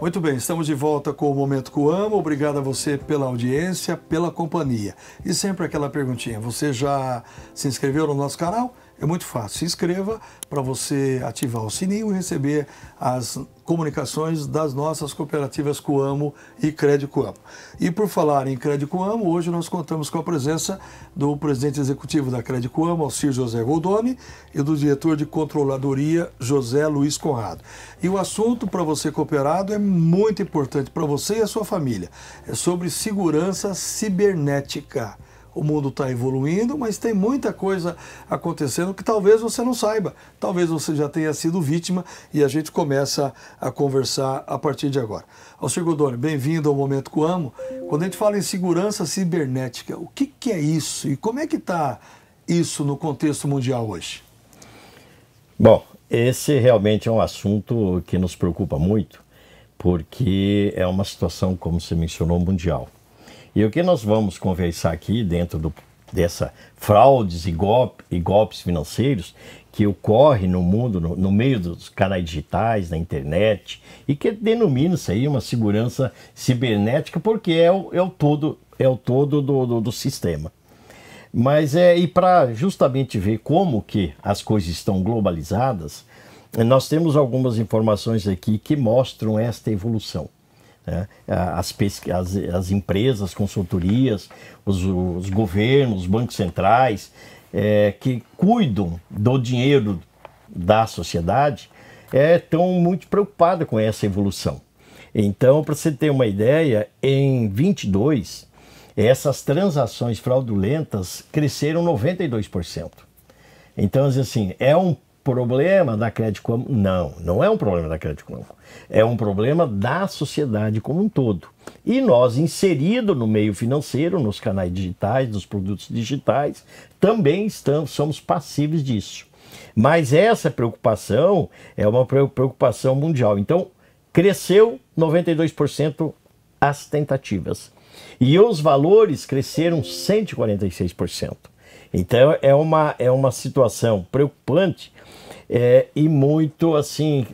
Muito bem, estamos de volta com o Momento Coamo. Obrigado a você pela audiência, pela companhia. E sempre aquela perguntinha: você já se inscreveu no nosso canal? É muito fácil. Se inscreva para você ativar o sininho e receber as comunicações das nossas cooperativas Coamo e Crédito Coamo. E por falar em Crédito Coamo, hoje nós contamos com a presença do presidente executivo da Crédito Coamo, Alcir José Goldoni, e do diretor de controladoria, José Luiz Conrado. E o assunto para você cooperado é muito importante para você e a sua família. É sobre segurança cibernética o mundo está evoluindo, mas tem muita coisa acontecendo que talvez você não saiba, talvez você já tenha sido vítima e a gente começa a conversar a partir de agora. Alcir Godoni, bem-vindo ao Momento que Amo. Quando a gente fala em segurança cibernética, o que, que é isso e como é que está isso no contexto mundial hoje? Bom, esse realmente é um assunto que nos preocupa muito, porque é uma situação, como você mencionou, mundial. E o que nós vamos conversar aqui dentro do, dessa fraudes e, golpe, e golpes financeiros que ocorre no mundo, no, no, meio dos canais digitais, na internet, e que denomina-se aí uma segurança cibernética, porque é o, é o todo, é o todo do, do, do sistema. Mas é, e para justamente ver como que as coisas estão globalizadas, nós temos algumas informações aqui que mostram esta evolução. Né? As, as, as, empresas, consultorias, os, os governos, os bancos centrais, é, que cuidam do dinheiro da sociedade, estão é, muito preocupados com essa evolução. Então, para você ter uma ideia, em 22, essas transações fraudulentas cresceram 92%. Então, assim, é um problema da Crédito Amo. Não, não é um problema da Crédito Amo. É um problema da sociedade como um todo. E nós, inseridos no meio financeiro, nos canais digitais, nos produtos digitais, também estamos, somos passíveis disso. Mas essa preocupação é uma preocupação mundial. Então, cresceu 92% as tentativas. E os valores cresceram 146%. Então é uma, é uma situação preocupante é, e muito assim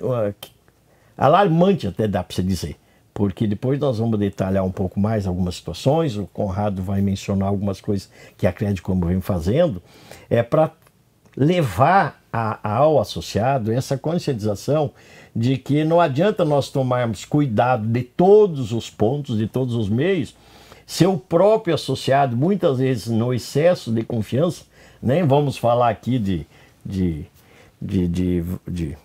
alarmante até dá para se dizer, porque depois nós vamos detalhar um pouco mais algumas situações. O Conrado vai mencionar algumas coisas que a Credicom vem fazendo é para levar a, ao associado essa conscientização de que não adianta nós tomarmos cuidado de todos os pontos, de todos os meios, seu próprio associado, muitas vezes no excesso de confiança, nem né? vamos falar aqui de, de, de, de, de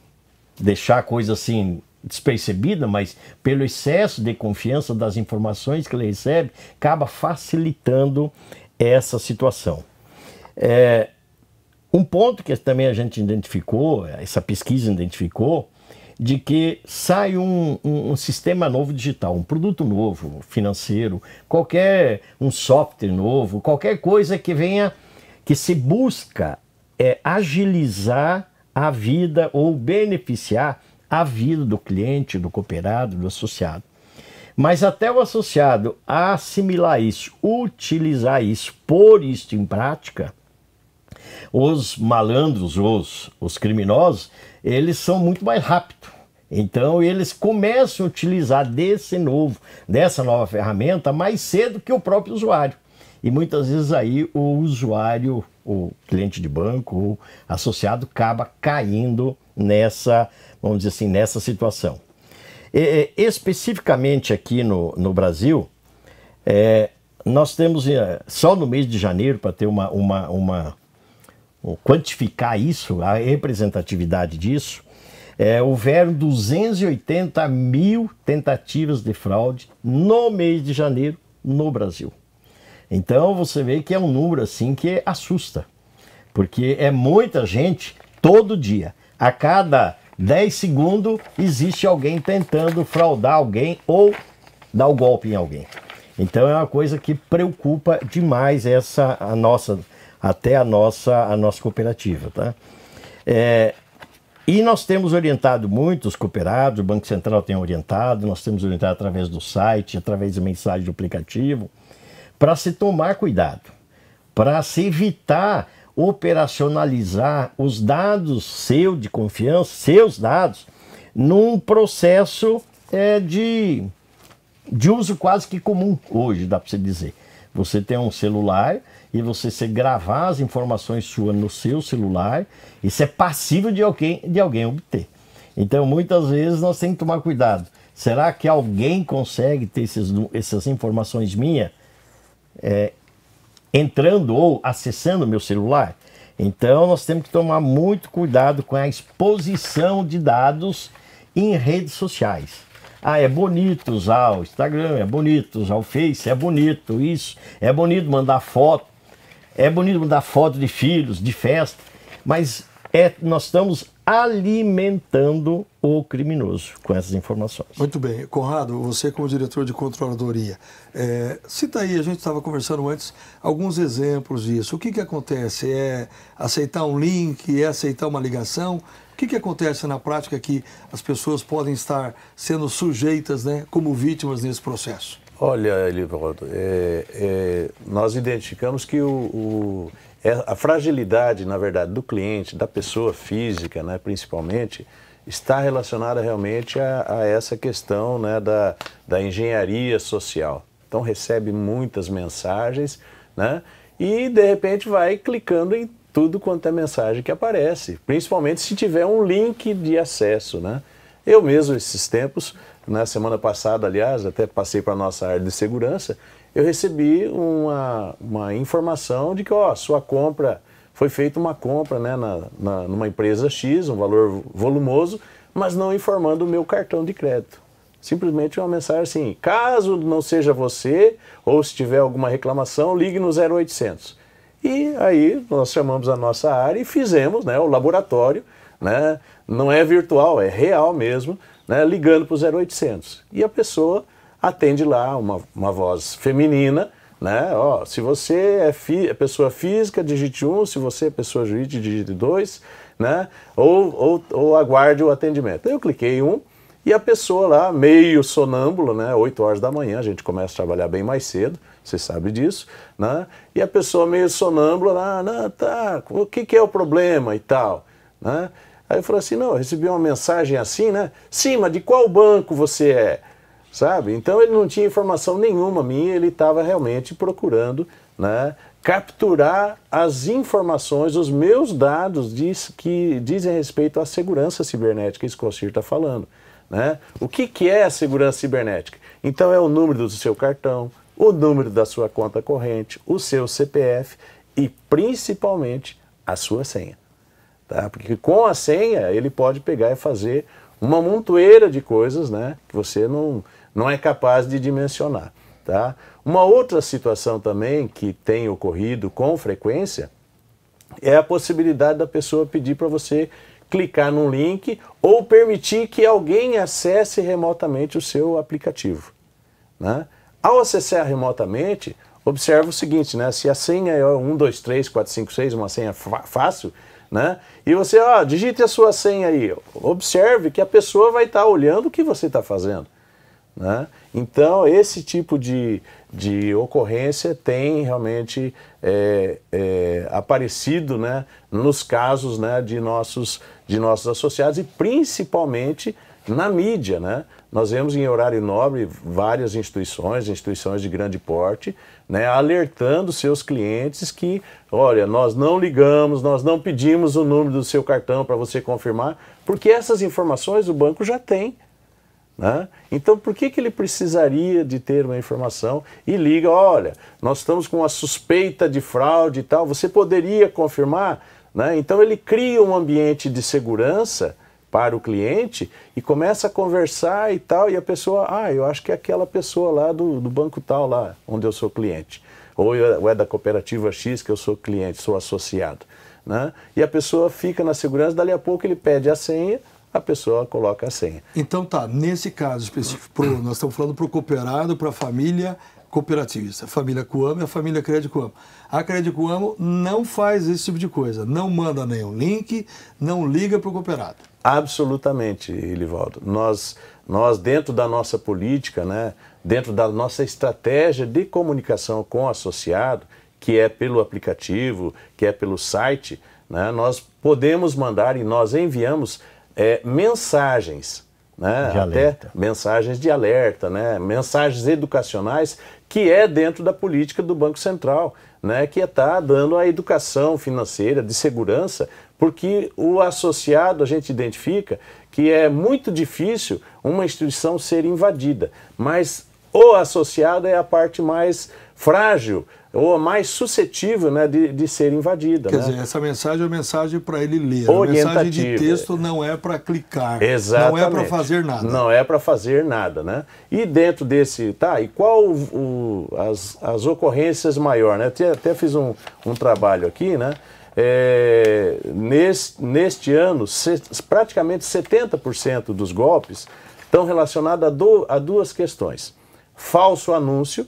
deixar a coisa assim despercebida, mas pelo excesso de confiança das informações que ele recebe, acaba facilitando essa situação. É, um ponto que também a gente identificou, essa pesquisa identificou, de que sai um, um, um, sistema novo digital, um produto novo financeiro, qualquer um software novo, qualquer coisa que venha, que se busca é, agilizar a vida ou beneficiar a vida do cliente, do cooperado, do associado. Mas até o associado assimilar isso, utilizar isso, pôr isso em prática, os malandros, os, os criminosos, eles são muito mais rápidos. Então eles começam a utilizar desse novo, dessa nova ferramenta mais cedo que o próprio usuário. E muitas vezes aí o usuário, o cliente de banco, o associado acaba caindo nessa, vamos dizer assim, nessa situação. E, especificamente aqui no, no Brasil, é, nós temos eh, só no mês de janeiro, para ter uma, uma, uma, quantificar isso, a representatividade disso, é, houveram 280 mil tentativas de fraude no mês de janeiro no Brasil. Então você vê que é um número assim que assusta, porque é muita gente todo dia. A cada 10 segundos existe alguém tentando fraudar alguém ou dar o um golpe em alguém. Então é uma coisa que preocupa demais essa a nossa até a nossa, a nossa cooperativa. Tá? É, e nós temos orientado muitos cooperados, o Banco Central tem orientado, nós temos orientado através do site, através de mensagem do aplicativo, para se tomar cuidado, para se evitar operacionalizar os dados seu de confiança, seus dados, num processo é, de, de uso quase que comum hoje, dá para você dizer. Você tem um celular, e você, você gravar as informações suas no seu celular, isso é passível de alguém, de alguém obter. Então, muitas vezes nós temos que tomar cuidado. Será que alguém consegue ter esses, essas informações minhas é, entrando ou acessando o meu celular? Então, nós temos que tomar muito cuidado com a exposição de dados em redes sociais. Ah, é bonito usar o Instagram, é bonito usar o Face, é bonito isso, é bonito mandar foto. É bonito mandar foto de filhos, de festa, mas é, nós estamos alimentando o criminoso com essas informações. Muito bem. Conrado, você como diretor de controladoria, é, cita aí, a gente estava conversando antes, alguns exemplos disso. O que, que acontece? É aceitar um link? É aceitar uma ligação? O que, que acontece na prática que as pessoas podem estar sendo sujeitas né, como vítimas nesse processo? Olha, Elivaldo, é, é, nós identificamos que o, o, é, a fragilidade, na verdade, do cliente, da pessoa física, né, principalmente, está relacionada realmente a, a essa questão né, da, da, engenharia social. Então, recebe muitas mensagens né, e, de repente, vai clicando em tudo quanto é mensagem que aparece, principalmente se tiver um link de acesso, né? Eu mesmo, esses tempos, na semana passada, aliás, até passei para a nossa área de segurança, eu recebi uma, uma informação de que, ó, sua compra, foi feita uma compra né, na, na, numa empresa X, um valor volumoso, mas não informando o meu cartão de crédito. Simplesmente uma mensagem assim, caso não seja você, ou se tiver alguma reclamação, ligue no 0800. E aí nós chamamos a nossa área e fizemos né, o laboratório né? Não é virtual, é real mesmo, né? Ligando para o 0800. E a pessoa atende lá uma, uma voz feminina, né? Ó, se você é, fi, é pessoa física, digite 1, se você é pessoa jurídica, digite 2, né? Ou, ou, ou aguarde o atendimento. Eu cliquei 1 e a pessoa lá, meio sonâmbula, né? 8 horas da manhã, a gente começa a trabalhar bem mais cedo, você sabe disso, né? E a pessoa meio sonâmbula ah não tá, o que, que é o problema e tal. Né? Aí eu falei assim, não, eu recebi uma mensagem assim, né? Sim, mas de qual banco você é? Sabe? Então ele não tinha informação nenhuma minha, ele estava realmente procurando né, capturar as informações, os meus dados diz, que dizem respeito à segurança cibernética, isso que o Alcir está falando. Né? O que, que é a segurança cibernética? Então é o número do seu cartão, o número da sua conta corrente, o seu CPF e principalmente a sua senha tá? Porque com a senha ele pode pegar e fazer uma montoeira de coisas, né? Que você não, não é capaz de dimensionar, tá? Uma outra situação também que tem ocorrido com frequência é a possibilidade da pessoa pedir para você clicar num link ou permitir que alguém acesse remotamente o seu aplicativo. Né? Ao acessar remotamente, observa o seguinte, né? se a senha é 123456, uma senha fácil, né? E você, ó, digite a sua senha aí. Observe que a pessoa vai estar tá olhando o que você está fazendo. Né? Então, esse tipo de, de ocorrência tem realmente é, é, aparecido né, nos casos né, de, nossos, de nossos associados e principalmente na mídia. Né? Nós vemos em horário nobre várias instituições, instituições de grande porte, né, alertando seus clientes que, olha, nós não ligamos, nós não pedimos o número do seu cartão para você confirmar, porque essas informações o banco já tem. Né? Então, por que, que ele precisaria de ter uma informação e liga, olha, nós estamos com uma suspeita de fraude e tal, você poderia confirmar? Né? Então, ele cria um ambiente de segurança para o cliente e começa a conversar e tal, e a pessoa, ah, eu acho que é aquela pessoa lá do, do banco tal, lá onde eu sou cliente, ou, eu, ou é da cooperativa X que eu sou cliente, sou associado. Né? E a pessoa fica na segurança, dali a pouco ele pede a senha, a pessoa coloca a senha. Então tá, nesse caso específico, pro, nós estamos falando para o cooperado, para a família cooperativista, a família Cuamo e a família Crédito Coamo. A Crédito Coamo não faz esse tipo de coisa, não manda nenhum link, não liga para o cooperado. Absolutamente, Livaldo. Nós, nós, dentro da nossa política, né, dentro da nossa estratégia de comunicação com o associado, que é pelo aplicativo, que é pelo site, né, nós podemos mandar e nós enviamos é, mensagens, né, de até alerta. mensagens de alerta, né, mensagens educacionais, que é dentro da política do Banco Central, né, que está é dando a educação financeira de segurança porque o associado a gente identifica que é muito difícil uma instituição ser invadida, mas o associado é a parte mais frágil ou mais suscetível né, de, de ser invadida. Quer né? dizer, essa mensagem é uma mensagem para ele ler. A mensagem de texto não é para clicar, Exatamente. não é para fazer nada. Não é para fazer nada, né? E dentro desse, tá, e qual o, o, as, as ocorrências maior, né? Até, até fiz um, um trabalho aqui, né? É, neste, neste ano, se, praticamente 70% dos golpes estão relacionados a, do, a duas questões. Falso anúncio,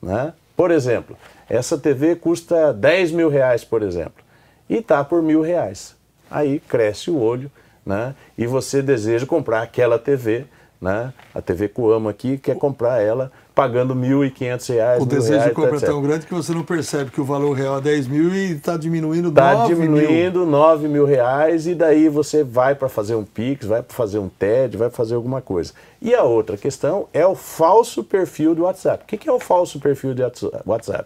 né? por exemplo, essa TV custa 10 mil reais, por exemplo, e está por mil reais. Aí cresce o olho né? e você deseja comprar aquela TV né? A TV Coamo aqui quer comprar ela pagando R$ 1.500. O desejo reais, de compra é tão grande que você não percebe que o valor real é 10 mil e está diminuindo Está diminuindo R$ mil reais e daí você vai para fazer um Pix, vai para fazer um TED, vai fazer alguma coisa. E a outra questão é o falso perfil do WhatsApp. O que, que é o falso perfil do WhatsApp?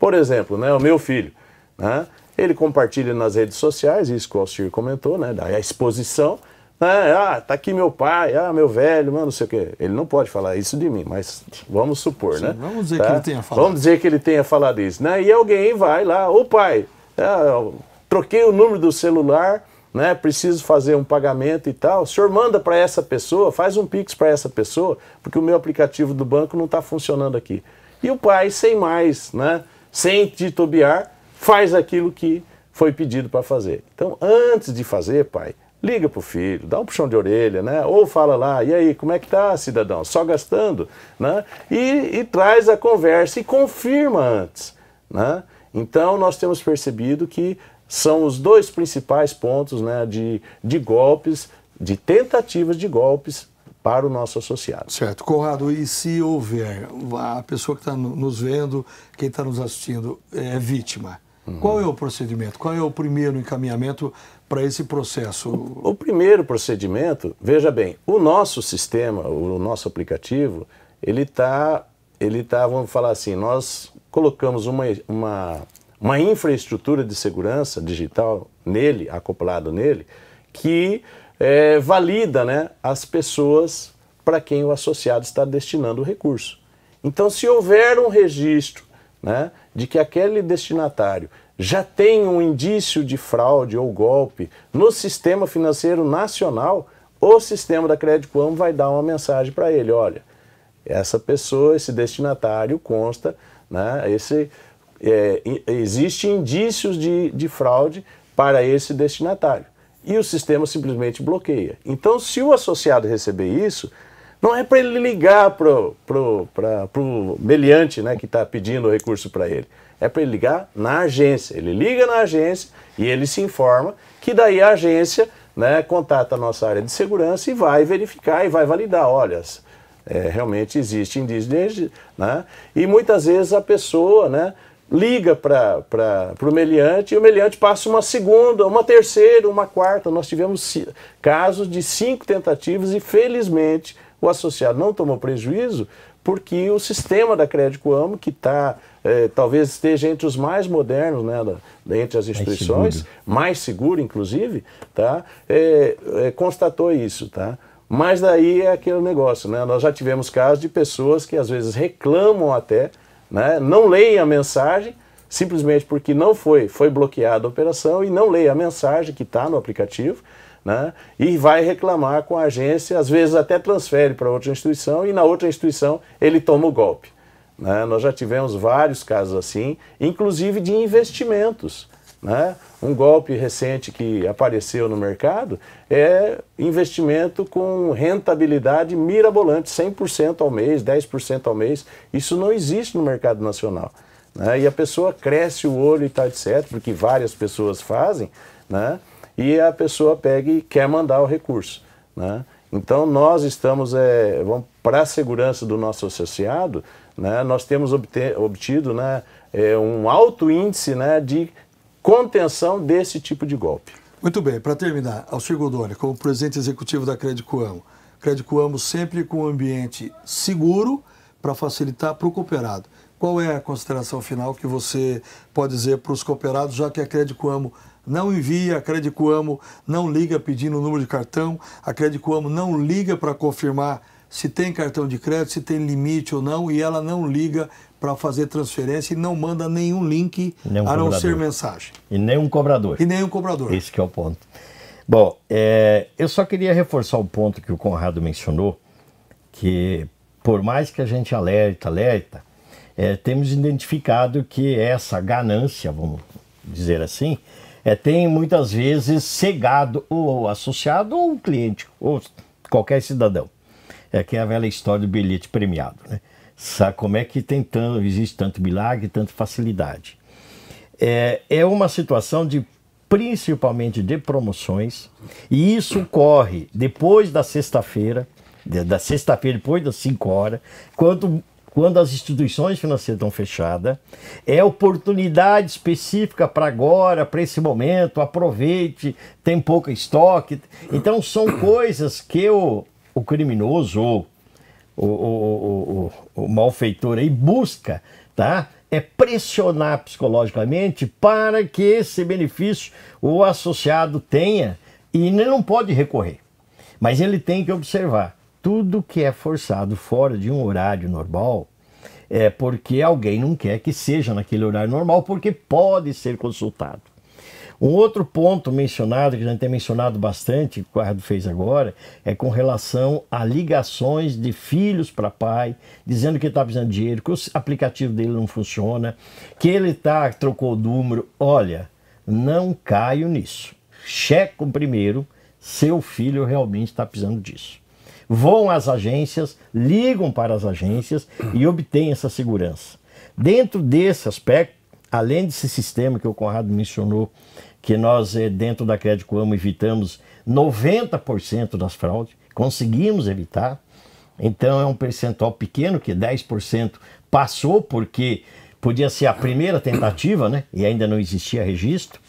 Por exemplo, né, o meu filho, né, ele compartilha nas redes sociais, isso que o Alcir comentou, né, da exposição, é, ah, tá aqui meu pai, ah, meu velho, mano, não sei o quê. Ele não pode falar isso de mim, mas vamos supor, Sim, né? Vamos dizer tá? que ele tenha falado. Vamos dizer que ele tenha falado isso, né? E alguém vai lá, ô pai, é, troquei o número do celular, né? Preciso fazer um pagamento e tal. O senhor manda para essa pessoa, faz um pix para essa pessoa, porque o meu aplicativo do banco não está funcionando aqui. E o pai, sem mais, né? Sem titubear, faz aquilo que foi pedido para fazer. Então, antes de fazer, pai, Liga para o filho, dá um puxão de orelha, né? Ou fala lá, e aí, como é que tá, cidadão? Só gastando, né? E, e traz a conversa e confirma antes, né? Então, nós temos percebido que são os dois principais pontos né, de, de golpes, de tentativas de golpes para o nosso associado. Certo. Conrado, e se houver, a pessoa que está nos vendo, quem está nos assistindo, é vítima, Uhum. Qual é o procedimento? Qual é o primeiro encaminhamento para esse processo? O, o, primeiro procedimento, veja bem, o nosso sistema, o, o nosso aplicativo, ele está, ele tá, vamos falar assim, nós colocamos uma, uma, uma infraestrutura de segurança digital nele, acoplado nele, que é, valida né, as pessoas para quem o associado está destinando o recurso. Então, se houver um registro né, de que aquele destinatário já tem um indício de fraude ou golpe no sistema financeiro nacional, o sistema da Crédito Amo vai dar uma mensagem para ele, olha, essa pessoa, esse destinatário consta, né, esse, é, existe indícios de, de fraude para esse destinatário. E o sistema simplesmente bloqueia. Então, se o associado receber isso, não é para ele ligar pro, pro, pra, pro meliante né, que está pedindo o recurso para ele. É para ele ligar na agência. Ele liga na agência e ele se informa que daí a agência né, contata a nossa área de segurança e vai verificar e vai validar. Olha, é, realmente existe indício né? E muitas vezes a pessoa né, liga para o meliante e o meliante passa uma segunda, uma terceira, uma quarta. Nós tivemos casos de cinco tentativas e felizmente o associado não tomou prejuízo porque o sistema da Crédito Amo, que está é, talvez esteja entre os mais modernos, né, da, entre as instituições, seguro. mais seguro, inclusive, tá, é, é, constatou isso. Tá? Mas daí é aquele negócio, né? nós já tivemos casos de pessoas que às vezes reclamam até, né, não leem a mensagem, simplesmente porque não foi, foi bloqueada a operação e não leem a mensagem que está no aplicativo, né? e vai reclamar com a agência, às vezes até transfere para outra instituição e na outra instituição ele toma o golpe. Né? Nós já tivemos vários casos assim, inclusive de investimentos. Né? Um golpe recente que apareceu no mercado é investimento com rentabilidade mirabolante, 100% ao mês, 10% ao mês. Isso não existe no mercado nacional. Né? E a pessoa cresce o olho e tal, tá, etc., porque várias pessoas fazem, né? e a pessoa pega e quer mandar o recurso. Né? Então, nós estamos, é, vamos para a segurança do nosso associado, né, nós temos obter, obtido né, é, um alto índice né, de contenção desse tipo de golpe. Muito bem, para terminar, Alcir Goldoni, como presidente executivo da Credicoamo, Credicoamo sempre com um ambiente seguro para facilitar para o cooperado. Qual é a consideração final que você pode dizer para os cooperados, já que a Credicoamo não envia a Credicoamo, não liga pedindo o número de cartão, a Credicoamo não liga para confirmar se tem cartão de crédito, se tem limite ou não, e ela não liga para fazer transferência e não manda nenhum link nenhum a não ser mensagem. E nenhum cobrador. E nenhum cobrador. Esse é o ponto. Bom, é, eu só queria reforçar o ponto que o Conrado mencionou, que por mais que a gente alerta, alerta, é, temos identificado que essa ganância, vamos dizer assim, é, tem muitas vezes cegado o associado ou o cliente, ou qualquer cidadão. É que é a velha história do bilhete premiado. Né? Sabe como é que tem tanto, existe tanto milagre, tanta facilidade? É, é uma situação de principalmente de promoções, e isso ocorre depois da sexta-feira, da sexta-feira, depois das 5 horas, quando quando as instituições financeiras estão fechadas, é oportunidade específica para agora, para esse momento, aproveite, tem pouco estoque. Então são coisas que o, o criminoso ou o, o, o, o malfeitor aí busca, tá? É pressionar psicologicamente para que esse benefício o associado tenha e ele não pode recorrer, mas ele tem que observar tudo que é forçado fora de um horário normal é porque alguém não quer que seja naquele horário normal, porque pode ser consultado. Um outro ponto mencionado, que a gente tem mencionado bastante, que o Ricardo fez agora, é com relação a ligações de filhos para pai, dizendo que está precisando de dinheiro, que o aplicativo dele não funciona, que ele tá, trocou o número. Olha, não caio nisso. Checo primeiro, seu filho realmente está precisando disso vão às agências, ligam para as agências e obtêm essa segurança. Dentro desse aspecto, além desse sistema que o Conrado mencionou, que nós, eh, dentro da Crédito Amo, evitamos 90% das fraudes, conseguimos evitar. Então é um percentual pequeno, que 10% passou, porque podia ser a primeira tentativa, né? E ainda não existia registro.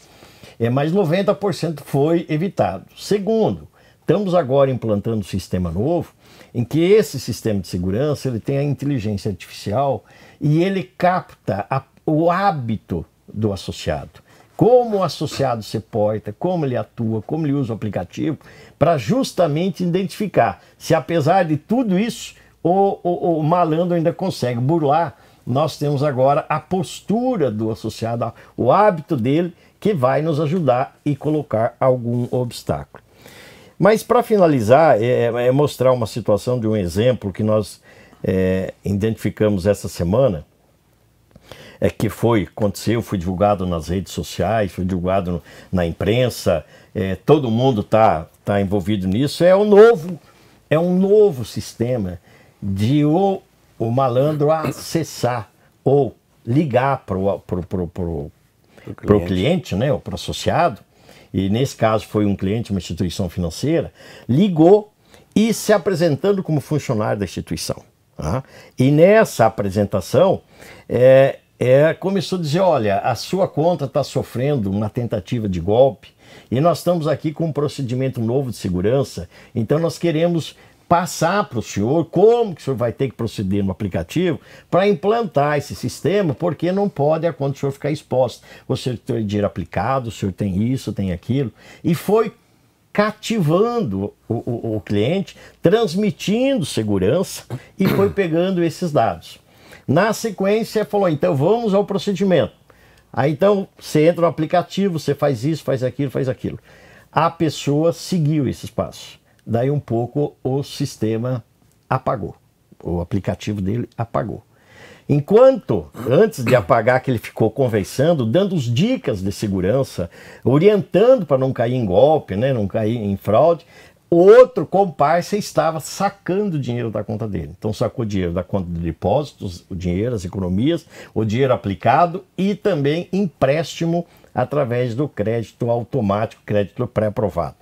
É, mas 90% foi evitado. Segundo, Estamos agora implantando um sistema novo, em que esse sistema de segurança ele tem a inteligência artificial e ele capta a, o hábito do associado. Como o associado se porta, como ele atua, como ele usa o aplicativo, para justamente identificar se, apesar de tudo isso, o, o, o malandro ainda consegue burlar. Nós temos agora a postura do associado, o hábito dele, que vai nos ajudar e colocar algum obstáculo. Mas para finalizar, é, é, mostrar uma situação de um exemplo que nós é, identificamos essa semana, é que foi, aconteceu, foi divulgado nas redes sociais, foi divulgado no, na imprensa, é, todo mundo está tá envolvido nisso, é um novo, é um novo sistema de o, o malandro acessar ou ligar para o cliente, né, ou para o associado, e nesse caso foi um cliente, uma instituição financeira, ligou e se apresentando como funcionário da instituição. Tá? E nessa apresentação, é, é, começou a dizer: olha, a sua conta está sofrendo uma tentativa de golpe e nós estamos aqui com um procedimento novo de segurança, então nós queremos passar para o senhor como que o senhor vai ter que proceder no aplicativo para implantar esse sistema, porque não pode é a conta do senhor ficar exposta. O senhor tem dinheiro aplicado, o senhor tem isso, tem aquilo. E foi cativando o, o, o cliente, transmitindo segurança e foi pegando esses dados. Na sequência, falou: então vamos ao procedimento. Aí então você entra no aplicativo, você faz isso, faz aquilo, faz aquilo. A pessoa seguiu esses passos daí um pouco o sistema apagou, o aplicativo dele apagou. Enquanto, antes de apagar, que ele ficou conversando, dando as dicas de segurança, orientando para não cair em golpe, né, não cair em fraude, o outro comparsa estava sacando dinheiro da conta dele. Então sacou dinheiro da conta de depósitos, o dinheiro, as economias, o dinheiro aplicado e também empréstimo através do crédito automático, crédito pré-aprovado.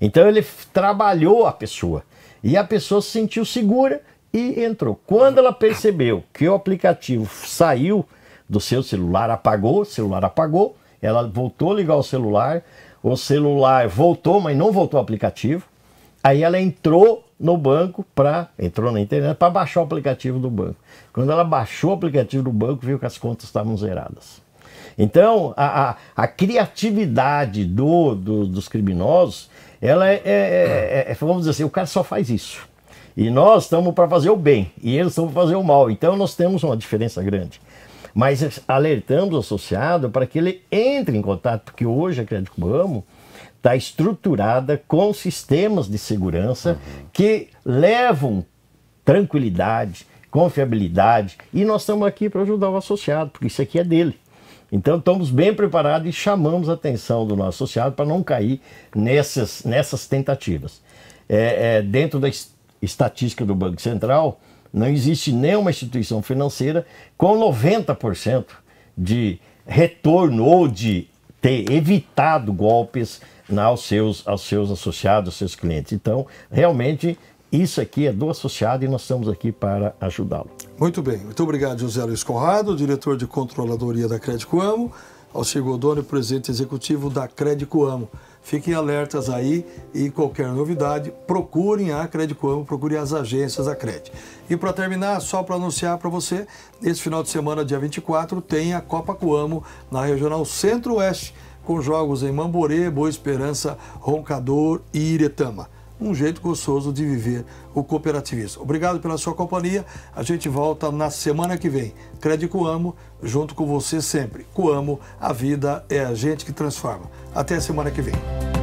Então ele trabalhou a pessoa e a pessoa se sentiu segura e entrou. Quando ela percebeu que o aplicativo saiu do seu celular, apagou, o celular apagou, ela voltou a ligar o celular, o celular voltou, mas não voltou o aplicativo. Aí ela entrou no banco para entrou na internet para baixar o aplicativo do banco. Quando ela baixou o aplicativo do banco, viu que as contas estavam zeradas. Então, a, a, a criatividade do, do, dos criminosos, ela é é, é, é, é, vamos dizer assim, o cara só faz isso. E nós estamos para fazer o bem e eles estão para fazer o mal. Então, nós temos uma diferença grande. Mas alertamos o associado para que ele entre em contato, porque hoje a Crédito Ramo está estruturada com sistemas de segurança uhum. que levam tranquilidade, confiabilidade. E nós estamos aqui para ajudar o associado, porque isso aqui é dele. Então estamos bem preparados e chamamos a atenção do nosso associado para não cair nessas, nessas tentativas. É, é, dentro da estatística do Banco Central, não existe nenhuma instituição financeira com 90% de retorno ou de ter evitado golpes na, aos, seus, aos seus associados, aos seus clientes. Então, realmente, isso aqui é do associado e nós estamos aqui para ajudá-lo. Muito bem, muito obrigado José Luiz Conrado, diretor de controladoria da Crédito Amo, Alcir Godoni, presidente executivo da Crédito Amo. Fiquem alertas aí e qualquer novidade, procurem a Crédito Amo, procurem as agências da Crédito. E para terminar, só para anunciar para você, nesse final de semana, dia 24, tem a Copa Coamo na Regional Centro-Oeste, com jogos em Mamborê, Boa Esperança, Roncador e Iretama um jeito gostoso de viver o cooperativismo. Obrigado pela sua companhia. A gente volta na semana que vem. Crédito Coamo, junto com você sempre. Coamo, a vida é a gente que transforma. Até a semana que vem.